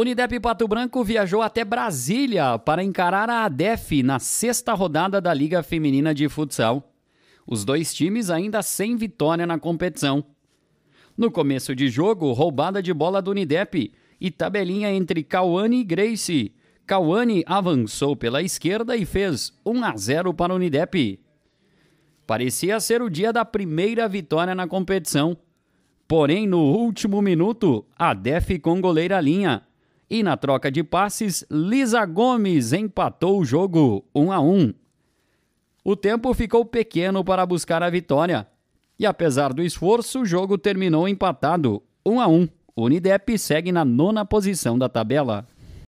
Unidep Pato Branco viajou até Brasília para encarar a ADEF na sexta rodada da Liga Feminina de Futsal. Os dois times ainda sem vitória na competição. No começo de jogo, roubada de bola do Unidep e tabelinha entre Cauane e Grace. Cauane avançou pela esquerda e fez 1 a 0 para o Unidep. Parecia ser o dia da primeira vitória na competição. Porém, no último minuto, a Def com goleira linha e na troca de passes, Lisa Gomes empatou o jogo 1 a 1. O tempo ficou pequeno para buscar a vitória. E apesar do esforço, o jogo terminou empatado 1 a 1. O Unidep segue na nona posição da tabela.